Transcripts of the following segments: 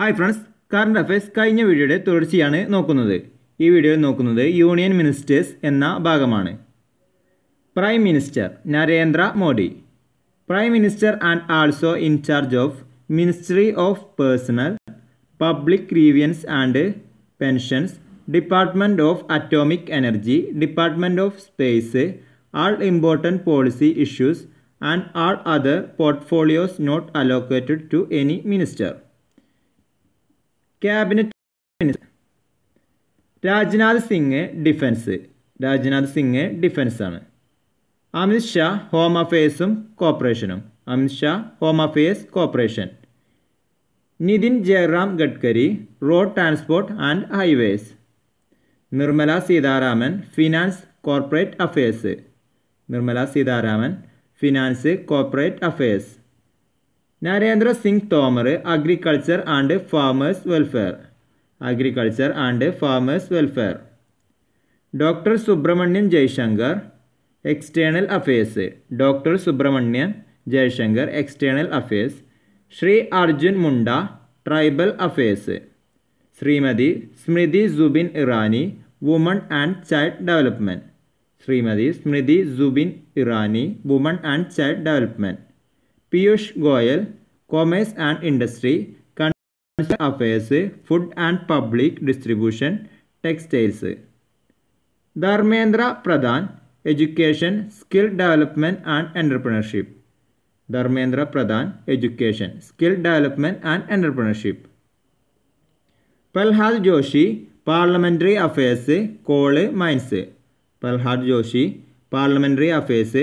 Hi friends current affairs കഴിഞ്ഞ വീഡിയോയുടെ തുടർച്ചയാണ് നോക്കുന്നത് ഈ വീഡിയോയിൽ നോക്കുന്നത് യൂണിയൻ മിനിസ്റ്റേഴ്സ് എന്ന ഭാഗമാണ് prime minister Narendra Modi prime minister and also in charge of ministry of personal public grievance and pensions department of atomic energy department of space all important policy issues and all other portfolios not allocated to any minister cabinet ministers राजिनाद Singh defence राजिनाद Singh defence ആണ് അമിഷാ home അഫയേസും കോപ്പറേഷനും അമിഷാ home affairs corporation നിദിൻ Jayaram ഗഡ്કરી raw transport and highways Nirmala സിദാരാമൻ finance കോർപ്രેટ affairs Nirmala സിദാരാമൻ finance കോർപ്രેટ affairs Narendra सिंग तोम अग्रिकलचर् आमे welfare अग्रिकलचर् आमे welfare doctor सुब्रमण्यं Jaishankar एक्सटेनल अफे doctor Subrahmanyam Jaishankar एक्स्टेनल अफे Shri Arjun Munda treble अफे Shrimati Smriti Zubin Irani वुम आईलड development Shrimati Smriti Zubin Irani वुम आईलड development Piyush Goyal commerce and industry concern affairs food and public distribution textiles Dharmendra Pradhan education skill development and entrepreneurship Dharmendra Pradhan education skill development and entrepreneurship Prahlad Joshi parliamentary affairs coal mines Pralhad Joshi parliamentary affairs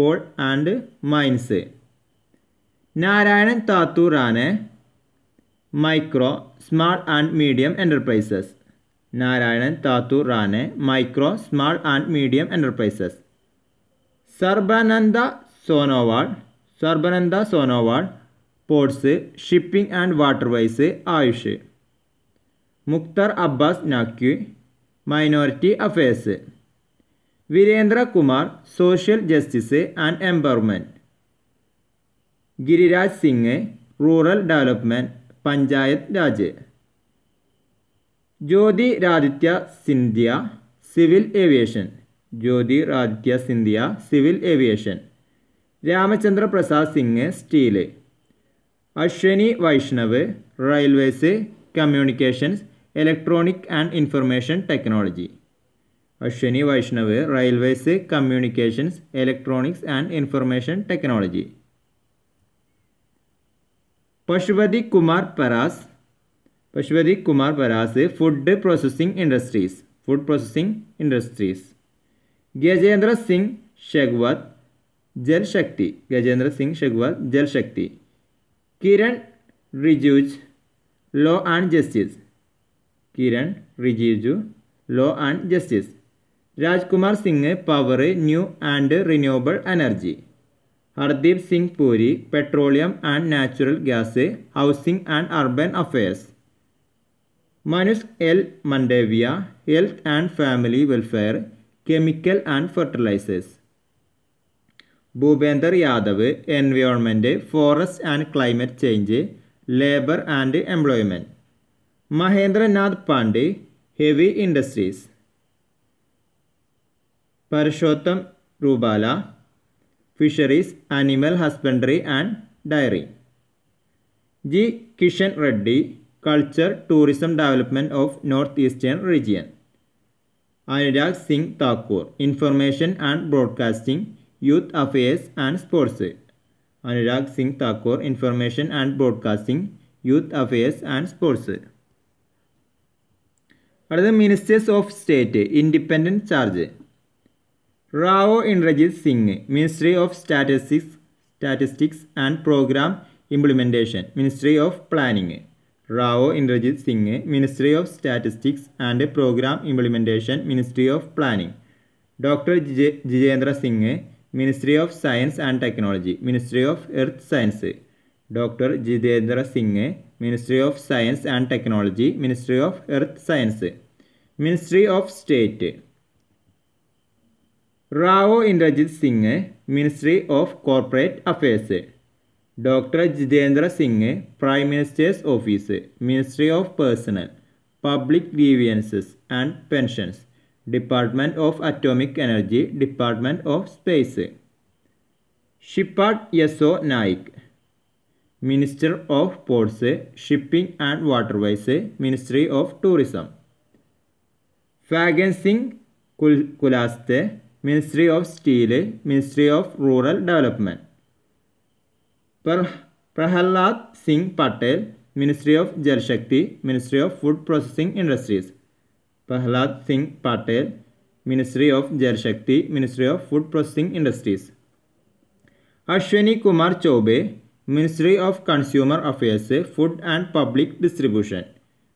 coal and mines Narayan Tatu micro small आीडियम medium Narayan Tatu micro small आीडियम medium Sarbananda Sonowal Sarbananda Sonowal ports shipping and water Ayush Mukhtar Abbas Naqvi minority affairs Virendra Kumar social justice and empowerment Giriraj Singh rural development panchayat Raj Jyotiraditya Scindia civil aviation Jyotiraditya Scindia civil aviation Ramchandra Prasad Singh steel Ashwini Vaishnaw railways communications electronic and information technology Ashwini Vaishnaw railways communications electronics and information technology Pashupati Kumar Paras Pashupati Kumar Paras food processing industries food processing industries Gajendra Singh Shekhawat Jal Shakti Gajendra Singh Shekhawat Jal Shakti Kiren Rijiju law and justice Kiren Rijiju law and justice Rajkumar Singh power new and renewable energy Hardeep Singh Puri petroleum and natural gas housing and urban affairs Mansukh L Mandaviya health and family welfare chemical and fertilisers Bhupender Yadav environment forest and climate change labour and employment Mahendranath Pandey heavy industries Parshottam Rupala fisheries, animal husbandry and dairy. G. Kishan Reddy, Culture, Tourism Development of Northeastern Region. Anurag Singh Thakur, Information and Broadcasting, Youth Affairs and Sports. Anurag Singh Thakur, Information and Broadcasting, Youth Affairs and Sports. അടുത്ത ministers of state independent charge Rao Inderjit Singh ministry of statistics statistics and programme implementation ministry of planning Rao Inderjit Singh ministry of statistics and programme implementation ministry of planning doctor Jitendra Singh ministry of science and technology ministry of earth science doctor Jitendra Singh ministry of science and technology ministry of earth science ministry of state Rao Inderjit Singh ministry of corporate affairs doctor Jitendra Singh prime minister's office ministry of personnel public grievances and pensions department of atomic energy department of space Shripad Yesso Naik minister of ports shipping and waterways ministry of tourism Faggan Singh കുൽ Kulaste ministry of steel ministry of rural development पर Prahlad Singh Patel ministry of Jal Shakti ministry of food processing industries Prahlad Singh Patel ministry of Jal Shakti ministry of food processing industries Ashwini Kumar Choubey ministry of consumer affairs food and public distribution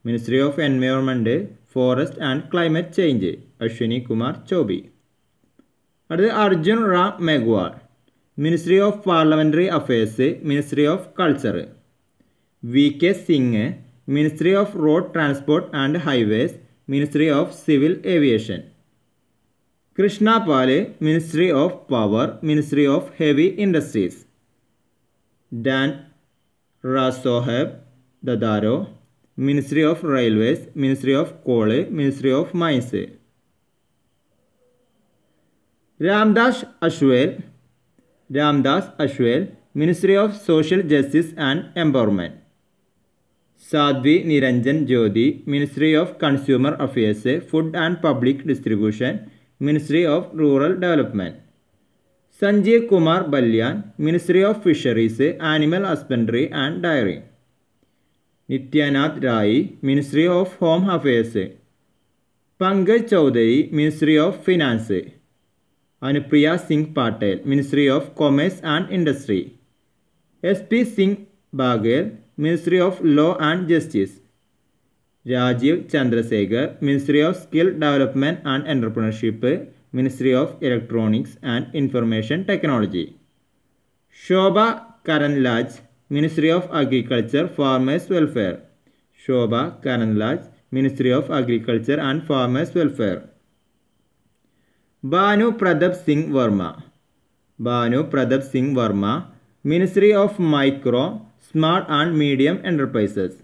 ministry of environment forest and climate change Ashwini Kumar Choubey അടുത്ത് Arjun Ram Meghwal ministry of parliamentary affairs ministry of culture V K Singh ministry of road transport and highways ministry of civil aviation Krishna Pal ministry of power ministry of heavy industries Danve Raosaheb Dadarao ministry of railways ministry of coal ministry of mines Ramdas Ashwal, Ramdas Ashwal, Ministry of Social Justice and Empowerment. Sadhvi Niranjan Jyoti, Ministry of Consumer Affairs, Food and Public Distribution, Ministry of Rural Development. Sanjay Kumar Balyan, Ministry of Fisheries, Animal Husbandry and Dairy. Nityanath Rai, Ministry of Home Affairs. Pankaj Chaudhary, Ministry of Finance. Anupriya Singh Patel, Ministry of Commerce and Industry. S.P. Singh Baghel, Ministry of Law and Justice. Rajiv Chandrasekhar, Ministry of Skill Development and Entrepreneurship, Ministry of Electronics and Information Technology. Shobha Karanlaj, Ministry of Agriculture, Farmers Welfare. Shobha Karanlaj, Ministry of Agriculture and Farmers Welfare. Banu Pradap Singh Verma. Banu Pradap Singh Verma, Ministry of Micro, Small and Medium Enterprises.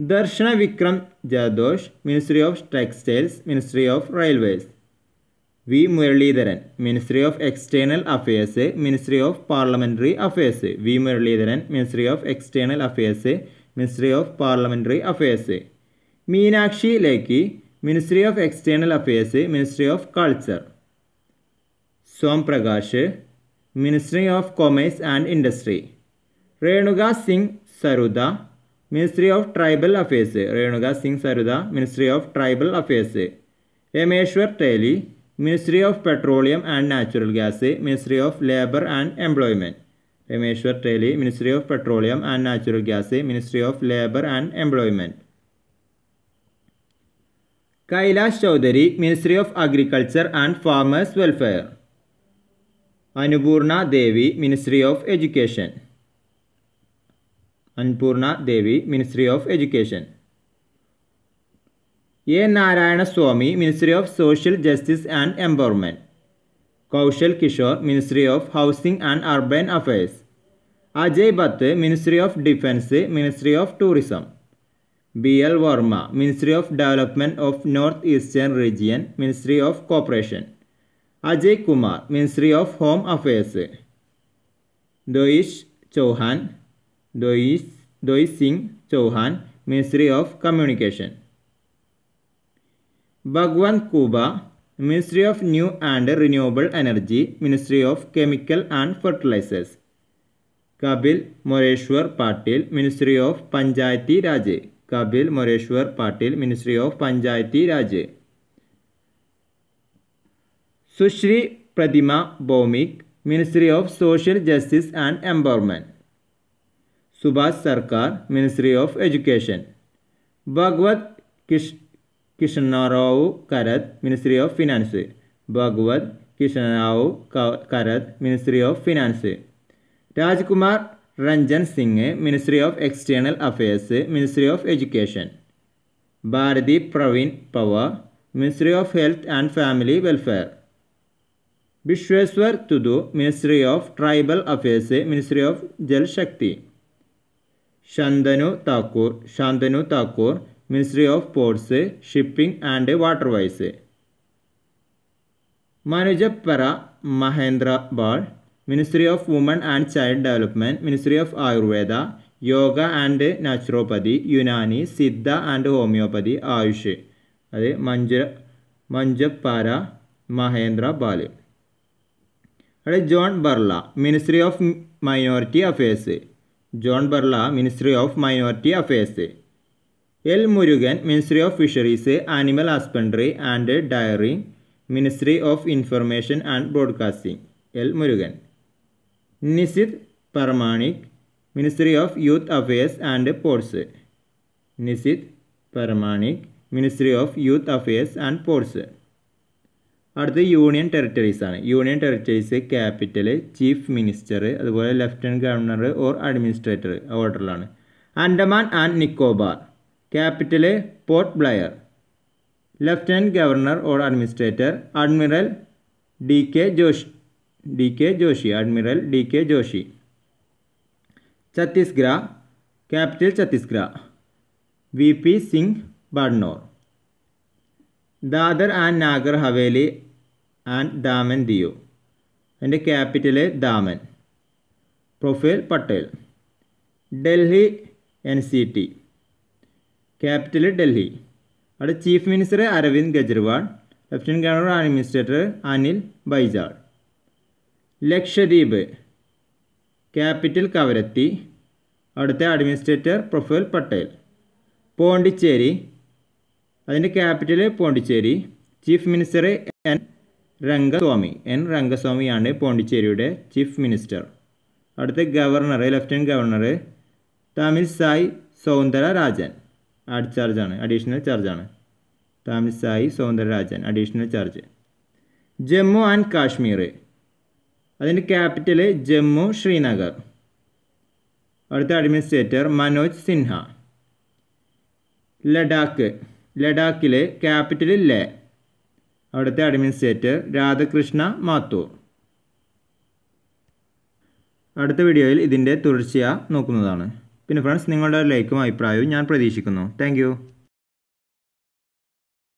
Darshana Vikram Jadosh, Ministry of Textiles, Ministry of Railways. V Muraleedharan ministry of external affairs ministry of parliamentary affairs V Muraleedharan ministry of external affairs ministry of parliamentary affairs Meenakshi Lekhi Ministry of External Affairs Ministry of Culture Som Ministry of Commerce and Industry Renuga Singh Saruda Ministry of Tribal Affairs Renuga Singh Saruda Ministry of Tribal Affairs Rameshwar Taili, Ministry of Petroleum and Natural Gas Ministry of Labour and Employment Rameshwar Taili, Ministry of Petroleum and Natural Gas Ministry of Labour and Employment Kailash Chaudhary, Ministry of Agriculture and Farmers Welfare. Anupurna Devi, Ministry of Education. Anupurna Devi, Ministry of Education. A. Narayana Swamy, Ministry of Social Justice and Empowerment. Kaushal Kishore, Ministry of Housing and Urban Affairs. Ajay Bhatt, Ministry of Defense, Ministry of Tourism. B.L. Verma, Ministry of Development of Northeastern Region, Ministry of Cooperation. Ajay Kumar, Ministry of Home Affairs. Doish Chauhan, Doish, Doish Singh Chauhan, Ministry of Communication. Bhagwan Kuba, Ministry of New and Renewable Energy, Ministry of Chemical and Fertilizers. Kabil Moreshwar Patil, Ministry of Panchayati Raj. Kapil Moreshwar Patil ministry of Panchayati Raj Sushri Pratima Bhoumik ministry of social justice empowerment Subhas Sarkar ministry of education Bhagwat Kishanrao Karad ministry of finance Bhagwat Kishanrao Karad ministry of finance Rajkumar Ranjan Singh ministry of external affairs ministry of education Bharati Pravin Pawar ministry of health and family welfare Bishweswar Tudu ministry of tribal affairs ministry of Jal Shakti Shantanu Thakur Shantanu Thakur ministry of ports shipping and waterways Munjapara Mahendra बाढ़ ministry of women and child development ministry of Ayurveda yoga and naturopathy Unani Siddha and homoeopathy Ayush അത് മഞ്ജ മഞ്ജപ്പാര മഹേന്ദ്ര ബാല് അവിടെ John Barla ministry of minority affairs John Barla ministry of minority affairs L Murugan ministry of fisheries animal husbandry and dairy ministry of information and broadcasting L Murugan Nisith Pramanik ministry of youth affairs and sports Nisith Pramanik ministry of youth affairs and sports அடுத்து union territories ആണ് union territories capital Chief Minister അതുപോലെ lieutenant governor or administrator ഓവർടറാണ് Andaman and Nicobar capital Port Blair lieutenant governor or administrator admiral D K ജോഷ് D K Joshi admiral D K Joshi Chandigarh capital Chandigarh V P Singh Badnore Dadra and Nagar Haveli and Daman Diu എൻ്റെ capital Daman Praful Patel Delhi N C T capital Delhi അവിടെ chief minister Aravind Kejriwal lieutenant governor administrator Anil Baijal Lakshadweep capital Kavaratti അവിടുത്തെ administrator Praful Patel Pondicherry അതിൻ്റെ capital Pondicherry chief minister N Rangasamy N രംഗസ്വാമിയാണ് പോണ്ടിച്ചേരിയുടെ chief minister അടുത്ത governor lieutenant governor Tamilisai Soundararajan അഡ് ചാർജാണ് additional ചാർജാണ് Tamilisai Soundararajan Soundararajan additional charge Jammu and Kashmir അതിൻ്റെ ക്യാപിറ്റൽ ജമ്മു ശ്രീനഗർ അവിടുത്തെ അഡ്മിനിസ്ട്രേറ്റർ മനോജ് സിൻഹ ലഡാക്ക് ലഡാക്കിലെ ക്യാപിറ്റൽ ലേ അവിടുത്തെ അഡ്മിനിസ്ട്രേറ്റർ രാധാകൃഷ്ണ മാത്തൂർ അടുത്ത വീഡിയോയിൽ ഇതിൻ്റെ തുടർച്ചയാണ് നോക്കുന്നതാണ് പിന്നെ ഫ്രണ്ട്സ് നിങ്ങളുടെ ലൈക്കും അഭിപ്രായവും ഞാൻ പ്രതീക്ഷിക്കുന്നു താങ്ക്